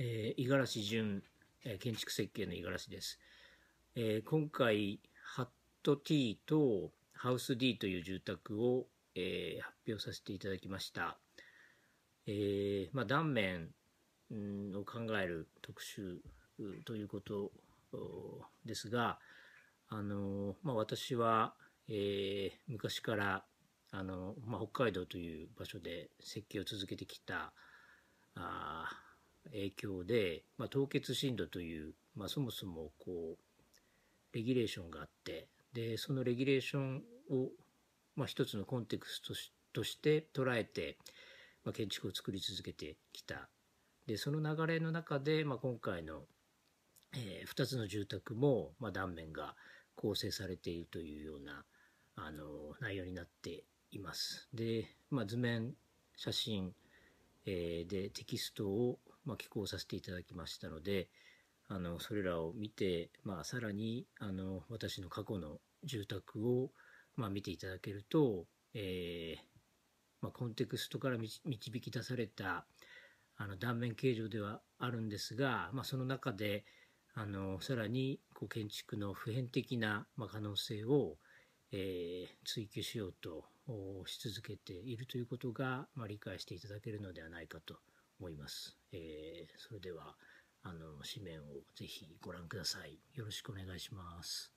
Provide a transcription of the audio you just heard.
え五十嵐淳、え建築設計の五十嵐です、えー、今回ハット T とハウス D という住宅を、えー、発表させていただきました、えーまあ、断面を考える特集ということですが、あのまあ、私は、えー、昔からあの、まあ、北海道という場所で設計を続けてきたあ影響で、まあ、凍結震度という、まあ、そもそもこうレギュレーションがあってでそのレギュレーションを、まあ、一つのコンテクストとして捉えて、まあ、建築を作り続けてきたでその流れの中で、まあ、今回の、えー、2つの住宅も、まあ、断面が構成されているというようなあの内容になっています。で、まあ、図面写真、えでテキストをまあ、寄稿させていただきましたのであのそれらを見て、まあ、さらにあの私の過去の住宅を、まあ、見ていただけると、えーまあ、コンテクストから導き出されたあの断面形状ではあるんですが、まあ、その中であのさらにこう建築の普遍的な、まあ、可能性を、えー、追求しようとし続けているということが、まあ、理解していただけるのではないかと思います。えー、それでは、あの、紙面をぜひご覧ください。よろしくお願いします。